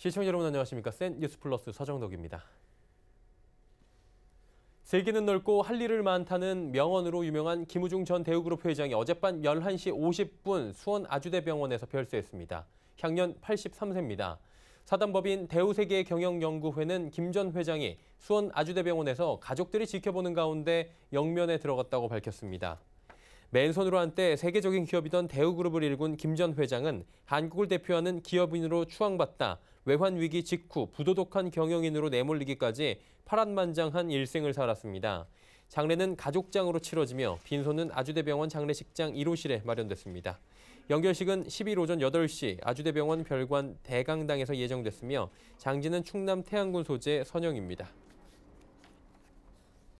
시청자 여러분 안녕하십니까. 센 뉴스 플러스 서정덕입니다. 세계는 넓고 할 일을 많다는 명언으로 유명한 김우중 전 대우그룹 회장이 어젯밤 11시 50분 수원 아주대병원에서 별세했습니다. 향년 83세입니다. 사단법인 대우세계 경영연구회는 김 전 회장이 수원 아주대병원에서 가족들이 지켜보는 가운데 영면에 들어갔다고 밝혔습니다. 맨손으로 한때 세계적인 기업이던 대우그룹을 일군 김 전 회장은 한국을 대표하는 기업인으로 추앙받다 외환 위기 직후 부도덕한 경영인으로 내몰리기까지 파란만장한 일생을 살았습니다. 장례는 가족장으로 치러지며 빈소는 아주대병원 장례식장 1호실에 마련됐습니다. 연결식은 10일 오전 8시 아주대병원 별관 대강당에서 예정됐으며 장지는 충남 태양군 소재 선영입니다.